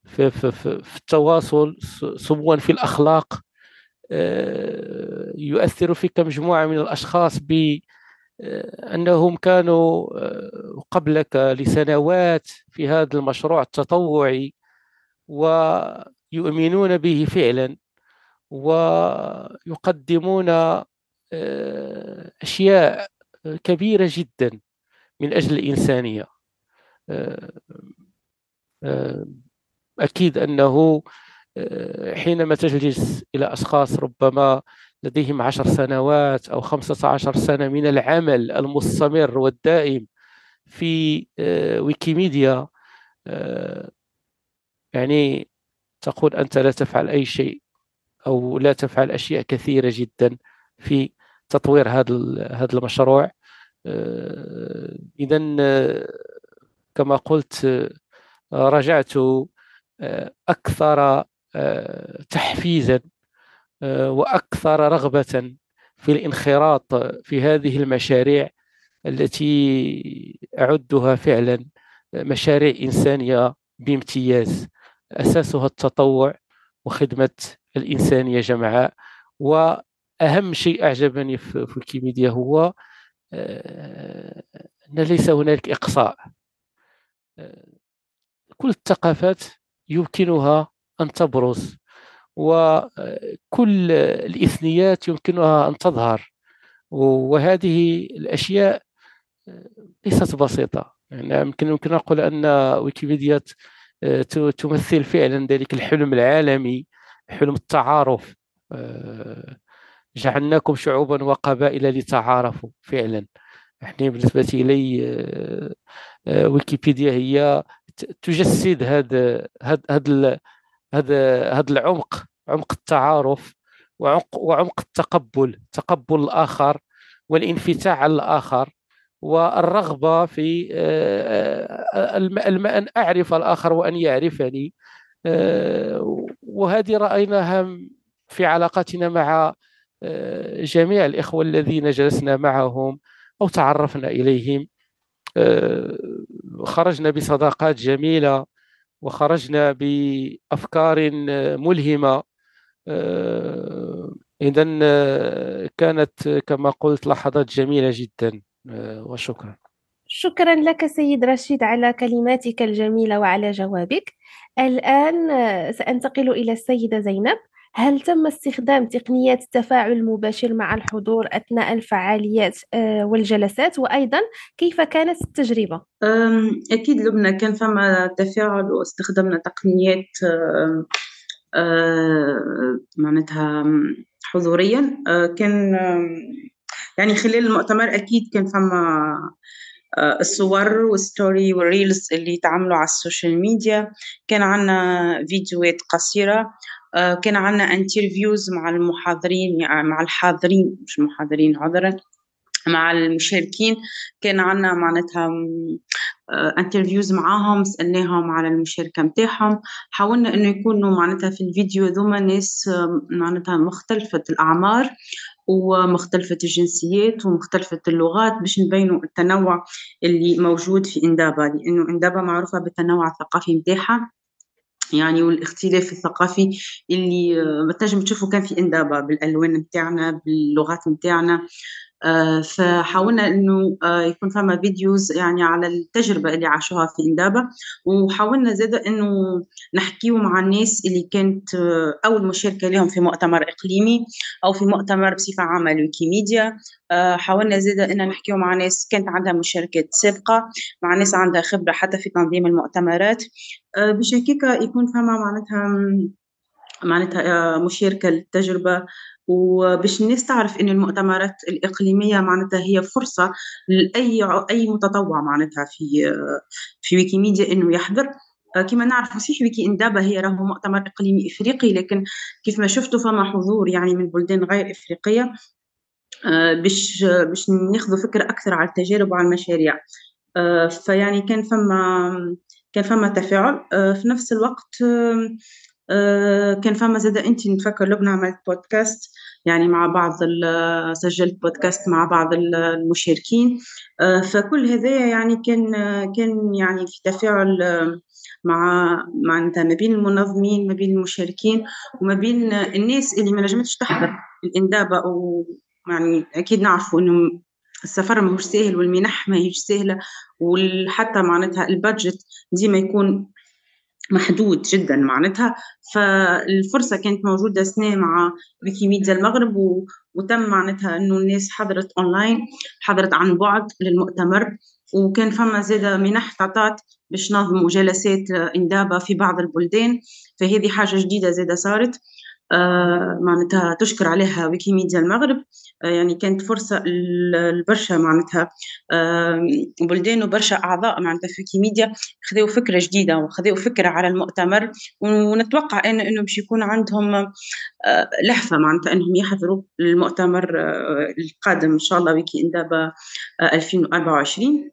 في, في, في التواصل سموا في الاخلاق يؤثر فيك مجموعه من الاشخاص ب انهم كانوا قبلك لسنوات في هذا المشروع التطوعي ويؤمنون به فعلا ويقدمون آه، أشياء كبيرة جدا من أجل الإنسانية آه، آه، أكيد أنه حينما تجلس إلى أشخاص ربما لديهم عشر سنوات أو خمسة عشر سنة من العمل المستمر والدائم في ويكيميديا يعني تقول أنت لا تفعل أي شيء أو لا تفعل أشياء كثيرة جدا في تطوير هذا هذا المشروع آه، إذا آه، كما قلت آه، رجعت أكثر تحفيزا وأكثر رغبة في الانخراط في هذه المشاريع التي أعدها فعلا مشاريع إنسانية بامتياز أساسها التطوع وخدمة الإنسانية جمعاء وأهم شيء أعجبني في ويكيميديا هو آه، أن ليس هناك إقصاء آه، كل الثقافات يمكنها أن تبرز وكل الإثنيات يمكنها أن تظهر وهذه الأشياء آه، ليست بسيطة يعني يمكن نقول أقول أن ويكيبيديا آه، تمثل فعلا ذلك الحلم العالمي حلم التعارف آه، جعلناكم شعوبا وقبائل لتعارفوا فعلا احنا بالنسبه لي آه، ويكيبيديا هي تجسد هذا هذا هذا هذا العمق عمق التعارف وعمق وعمق التقبل تقبل الاخر والانفتاح على الاخر والرغبه في آه، آه، ان اعرف الاخر وان يعرفني آه، وهذه رايناها في علاقتنا مع جميع الاخوه الذين جلسنا معهم او تعرفنا اليهم خرجنا بصداقات جميله وخرجنا بافكار ملهمه اذا كانت كما قلت لحظات جميله جدا آه، وشكرا شكرا لك سيد رشيد على كلماتك الجميله وعلى جوابك الان آه، سانتقل الى السيده زينب هل تم استخدام تقنيات التفاعل المباشر مع الحضور اثناء الفعاليات آه، والجلسات وايضا كيف كانت التجربه اكيد لبنى كان فما تفاعل واستخدمنا تقنيات معناتها حضوريا كان يعني خلال المؤتمر اكيد كان فما آه، الصور والستوري والريلز اللي تعملوا على السوشيال ميديا كان عندنا فيديوهات قصيره آه، كان عندنا انترفيوز مع المحاضرين يعني مع الحاضرين مش المحاضرين عذرا مع المشاركين كان عندنا معناتها انترفيوز آه، معاهم سالناهم على المشاركه نتاعهم حاولنا انه يكونوا معناتها في الفيديو ذوما ناس معناتها مختلفه الاعمار ومختلفة الجنسيات ومختلفة اللغات باش نبينوا التنوع اللي موجود في إندابا لأنه إندابا معروفة بالتنوع الثقافي متاعها يعني والاختلاف الثقافي اللي آه، تنجم تشوفو كان في إندابا بالألوان متاعنا باللغات متاعنا آه، فحاولنا انه آه، يكون فما فيديوز يعني على التجربه اللي عاشوها في اندابا وحاولنا زاد انه نحكيو مع الناس اللي كانت آه، اول مشاركه لهم في مؤتمر اقليمي او في مؤتمر بصفه عامه لويكيميديا حاولنا زاد ان نحكيو مع ناس كانت عندها مشاركات سابقه مع ناس عندها خبره حتى في تنظيم المؤتمرات بشكل يكون فما معناتها معناتها مشاركة للتجربة وباش الناس تعرف ان المؤتمرات الاقليميه معناتها هي فرصه لاي اي متطوع معناتها في في ويكيميديا انه يحضر كما نعرف صحيح ويكي اندابا هي راهو مؤتمر اقليمي افريقي لكن كيف ما شفتوا فما حضور يعني من بلدان غير افريقيه آه، باش باش ناخذوا فكره اكثر على التجارب وعلى المشاريع آه، فيعني كان فما كان فما تفاعل آه، في نفس الوقت آه، كان فما زاد انت نتفكر لبنى عملت بودكاست يعني مع بعض سجلت بودكاست مع بعض المشاركين آه، فكل هذا يعني كان كان يعني في تفاعل آه، مع معناتها ما بين المنظمين ما بين المشاركين وما بين الناس اللي ما نجمتش تحضر الاندابه ويعني اكيد نعرفوا انه السفر ماهوش سهل والمنح ماهيش سهله وحتى معناتها البادجت ديما يكون محدود جدا معناتها فالفرصه كانت موجوده سنه مع ويكيميديا المغرب و... وتم معناتها انه الناس حضرت اونلاين حضرت عن بعد للمؤتمر وكان فما زادة منح تعطات باش نظموا جلسات آه، اندابه في بعض البلدان فهذه حاجه جديده زادة صارت آه، معناتها تشكر عليها ويكيميديا المغرب آه، يعني كانت فرصه لبرشا معناتها آه، بلدان وبرشا اعضاء معناتها في ويكيميديا خذوا فكره جديده وخذوا فكره على المؤتمر ونتوقع ان انه باش يكون عندهم لحظه معناتها انهم يحضروا المؤتمر القادم ان شاء الله ويكي اندابا 2024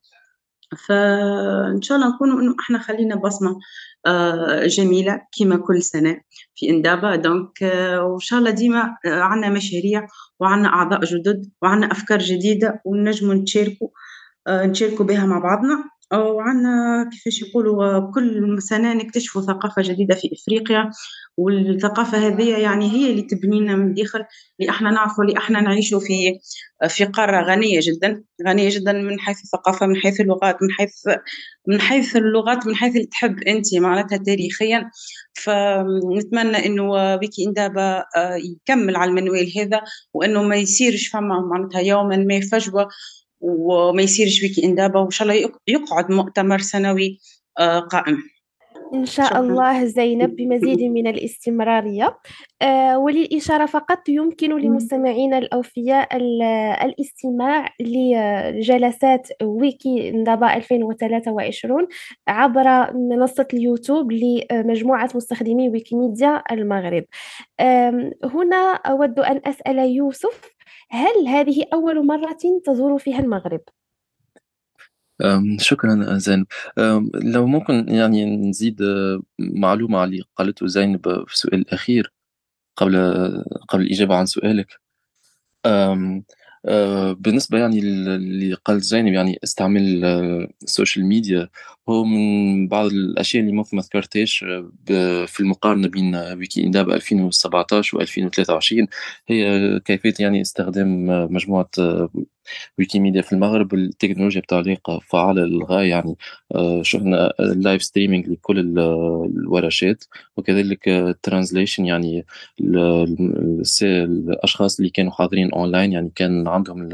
فان شاء الله نكونوا انه احنا خلينا بصمه آه، جميله كما كل سنه في اندابا آه، دونك وان شاء الله ديما آه، عندنا مشاريع وعندنا اعضاء جدد وعندنا افكار جديده ونجموا نتشاركوا نشاركوا بها مع بعضنا وعنا كيفاش يقولوا كل سنه نكتشفوا ثقافه جديده في افريقيا والثقافه هذه يعني هي اللي تبنينا من الداخل اللي احنا نعرفوا اللي احنا نعيشوا في في قاره غنيه جدا غنيه جدا من حيث الثقافه من حيث اللغات من حيث من حيث اللغات من حيث اللي تحب انت معناتها تاريخيا فنتمنى انه بيكي اندابا آه، يكمل على المنوال هذا وانه ما يصيرش فما معناتها يوما ما فجوه وما يصيرش ويك ان دابا وان شاء الله يقعد مؤتمر سنوي آه، قائم إن شاء شكرا. الله زينب بمزيد من الاستمرارية آه وللإشارة فقط يمكن لمستمعينا الأوفياء الاستماع لجلسات ويكي ندبا 2023 عبر منصة اليوتيوب لمجموعة مستخدمي ويكيميديا المغرب آه هنا أود أن أسأل يوسف هل هذه أول مرة تزور فيها المغرب؟ أم، شكرا زينب أم، لو ممكن يعني نزيد معلومة على اللي قالته زينب في السؤال الأخير قبل قبل الإجابة عن سؤالك أم، أه، بالنسبة يعني اللي قال زينب يعني استعمال السوشيال ميديا هو من بعض الاشياء اللي ممكن ما ذكرتهاش آه، في المقارنه بين ويكي انداب 2017 و 2023 هي كيفيه يعني استخدام آه، مجموعه آه، ويكيميديا في المغرب التكنولوجيا بطريقه فعاله للغايه يعني شفنا اللايف ستريمينغ لكل الورشات وكذلك الترانزليشن يعني الاشخاص اللي كانوا حاضرين اونلاين يعني كان عندهم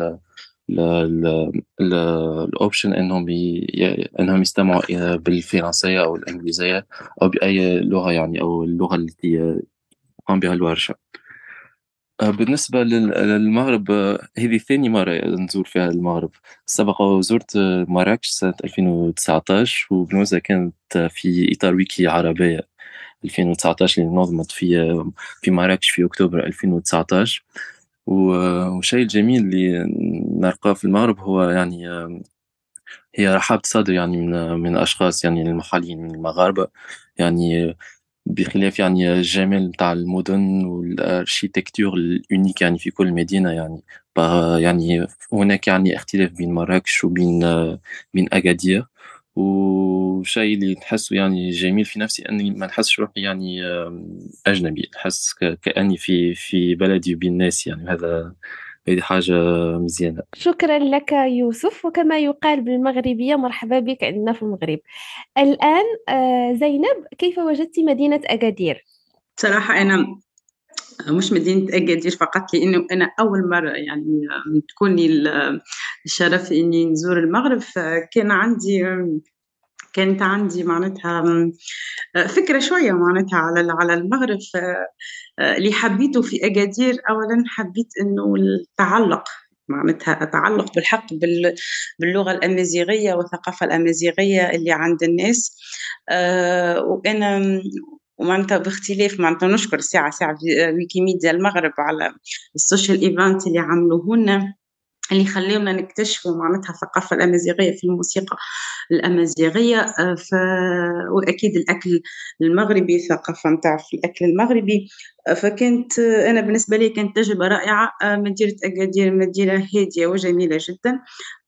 الاوبشن انهم انهم يستمعوا بالفرنسيه او الانجليزيه او باي لغه يعني او اللغه التي قام بها الورشه آه، بالنسبة للمغرب آه، هذه ثاني مرة نزور فيها المغرب سبق وزرت آه، مراكش سنة 2019 وبنوزة كانت في إطار ويكي عربية 2019 اللي نظمت في في مراكش في أكتوبر 2019 وشيء الجميل اللي نلقاه في المغرب هو يعني هي رحابة صدر يعني من من الأشخاص يعني المحليين من المغاربة يعني بخلاف يعني الجمال متاع المدن والاركيتكتور الأونيك يعني في كل مدينة يعني يعني هناك يعني اختلاف بين مراكش وبين بين أكادير وشيء اللي نحسه يعني جميل في نفسي اني ما نحسش روحي يعني اجنبي نحس كاني في في بلدي وبين الناس يعني هذا هذه حاجة مزيانة شكرا لك يوسف وكما يقال بالمغربية مرحبا بك عندنا في المغرب الآن آه، زينب كيف وجدت مدينة أكادير؟ صراحة أنا مش مدينة أكادير فقط لأنه أنا أول مرة يعني تكوني تكون لي الشرف إني نزور المغرب كان عندي كانت عندي معناتها فكره شويه معناتها على على المغرب آه، اللي حبيته في اكادير اولا حبيت انه التعلق معناتها تعلق بالحق باللغه الامازيغيه والثقافه الامازيغيه اللي عند الناس آه، وانا ومعناتها باختلاف معناتها نشكر ساعة ساعة ويكيميديا المغرب على السوشيال ايفنت اللي عملوه لنا اللي خلونا نكتشفوا معناتها الثقافة الأمازيغية في الموسيقى الأمازيغية آه، ف... وأكيد الأكل المغربي ثقافة متاع في الأكل المغربي فكانت انا بالنسبه لي كانت تجربه رائعه آه، مدينه اكادير مدينه هاديه وجميله جدا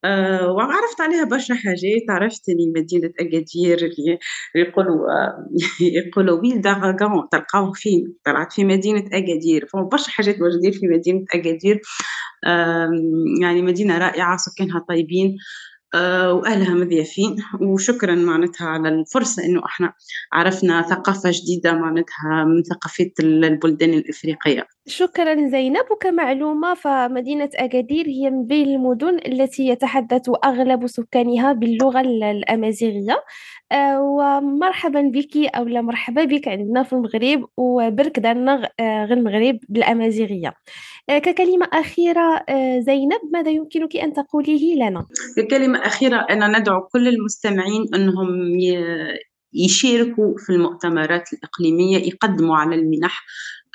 آه، وعرفت عليها برشا حاجات عرفت اللي مدينه اكادير اللي يقولوا آه، يقولوا ويل داغاغون تلقاوه فين طلعت في مدينه اكادير فما برشا حاجات موجودين في مدينه اكادير يعني مدينه رائعه سكانها طيبين آه، وأهلها مضيافين وشكرا معناتها على الفرصة إنه إحنا عرفنا ثقافة جديدة معناتها من ثقافات البلدان الإفريقية شكرا زينب وكمعلومة فمدينة أكادير هي من بين المدن التي يتحدث أغلب سكانها باللغة الأمازيغية آه، ومرحبا بك أو لا مرحبا بك عندنا في المغرب وبرك دارنا آه، غير المغرب بالأمازيغية ككلمة أخيرة زينب ماذا يمكنك أن تقوليه لنا؟ ككلمة الأخيرة أنا ندعو كل المستمعين أنهم يشاركوا في المؤتمرات الإقليمية يقدموا على المنح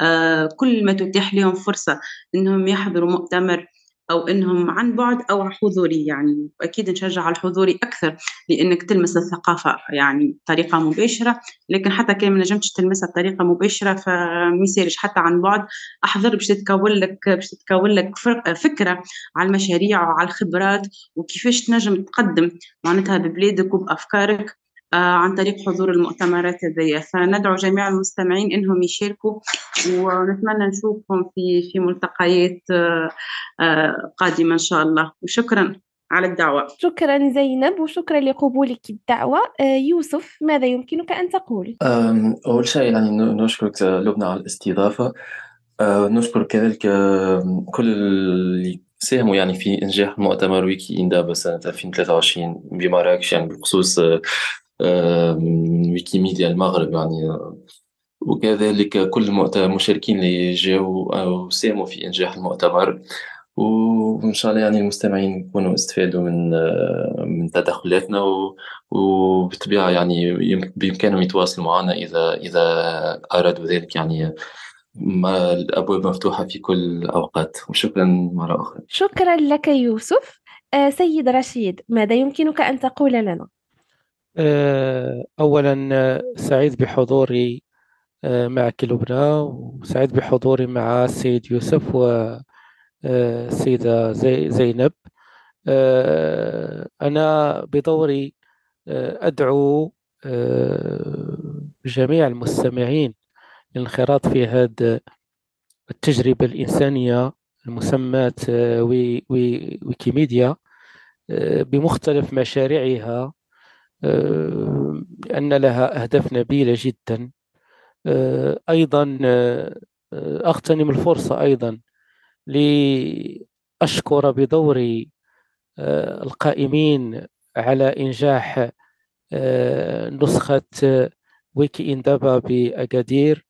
آه، كل ما تتيح لهم فرصة أنهم يحضروا مؤتمر او انهم عن بعد او حضوري يعني واكيد نشجع على الحضوري اكثر لانك تلمس الثقافه يعني بطريقه مباشره لكن حتى كان ما نجمتش تلمسها بطريقه مباشره فما حتى عن بعد احضر باش تتكون لك باش تتكون لك فكره على المشاريع وعلى الخبرات وكيفاش تنجم تقدم معناتها ببلادك وبافكارك آه، عن طريق حضور المؤتمرات هذيا فندعو جميع المستمعين انهم يشاركوا ونتمنى نشوفهم في في ملتقيات آه، قادمه ان شاء الله وشكرا على الدعوه شكرا زينب وشكرا لقبولك الدعوه آه، يوسف ماذا يمكنك ان تقول اول شيء يعني نشكرك لبنى على الاستضافه نشكر كذلك كل اللي ساهموا يعني في انجاح مؤتمر ويكي اندابا سنه 2023 بمراكش يعني بالخصوص ويكيميديا المغرب يعني آه، وكذلك كل المشاركين اللي جاوا أو ساهموا في إنجاح المؤتمر وان شاء الله يعني المستمعين يكونوا استفادوا من آه، من تدخلاتنا وبالطبيعه يعني بامكانهم يتواصلوا معنا اذا اذا ارادوا ذلك يعني ما الابواب مفتوحه في كل الاوقات وشكرا مره اخرى شكرا لك يوسف آه، سيد رشيد ماذا يمكنك ان تقول لنا آه، اولا آه، سعيد بحضوري آه، معك لبنى وسعيد بحضوري مع السيد يوسف والسيدة زينب أنا بدوري أدعو جميع المستمعين للانخراط في هذه التجربة الإنسانية المسماة ويكيميديا بمختلف مشاريعها لأن آه، لها أهداف نبيلة جدا آه، أيضا آه، أغتنم الفرصة أيضا لأشكر بدوري القائمين على إنجاح نسخة ويكي إندابا بأكادير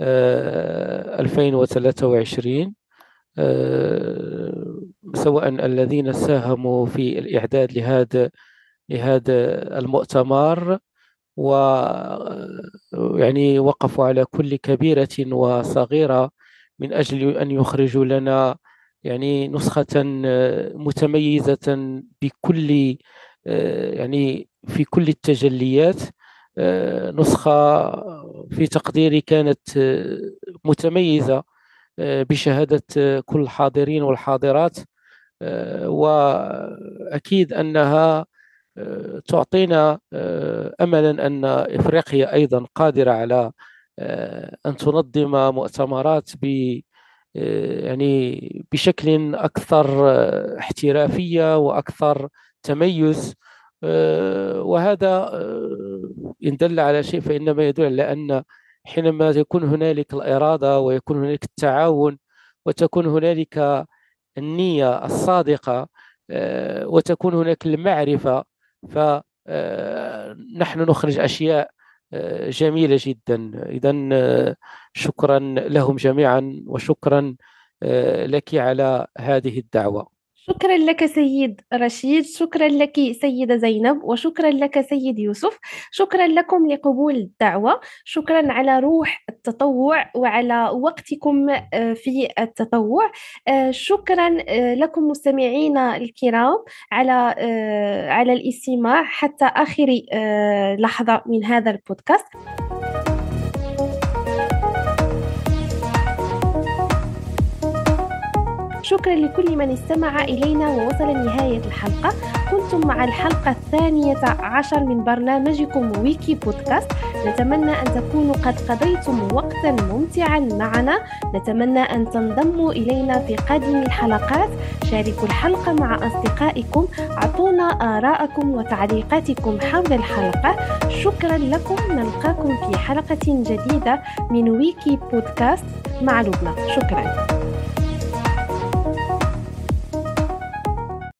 2023 سواء الذين ساهموا في الإعداد لهذا لهذا المؤتمر ويعني وقفوا على كل كبيرة وصغيرة من أجل أن يخرجوا لنا يعني نسخة آه، متميزة بكل آه، يعني في كل التجليات آه، نسخة في تقديري كانت متميزة بشهادة كل الحاضرين والحاضرات وأكيد أنها تعطينا آه، املا ان افريقيا ايضا قادره على آه، ان تنظم مؤتمرات ب آه، يعني بشكل اكثر احترافيه واكثر تميز وهذا ان دل على شيء فانما يدل على ان حينما يكون هنالك الاراده ويكون هنالك التعاون وتكون هنالك النيه الصادقه وتكون هناك المعرفه فنحن آه، نخرج أشياء آه، جميلة جدا إذا آه، شكرا لهم جميعا وشكرا لك على هذه الدعوة شكرا لك سيد رشيد شكرا لك سيدة زينب وشكرا لك سيد يوسف شكرا لكم لقبول الدعوة شكرا على روح التطوع وعلى وقتكم آه، في التطوع آه، شكرا آه، لكم مستمعينا الكرام على على الاستماع حتى آخر لحظة من هذا البودكاست شكرا لكل من استمع إلينا ووصل لنهاية الحلقة كنتم مع الحلقة الثانية عشر من برنامجكم ويكي بودكاست نتمنى أن تكونوا قد قضيتم وقتا ممتعا معنا نتمنى أن تنضموا إلينا في قادم الحلقات شاركوا الحلقة مع أصدقائكم أعطونا آراءكم وتعليقاتكم حول الحلقة شكرا لكم نلقاكم في حلقة جديدة من ويكي بودكاست مع لبنى شكرا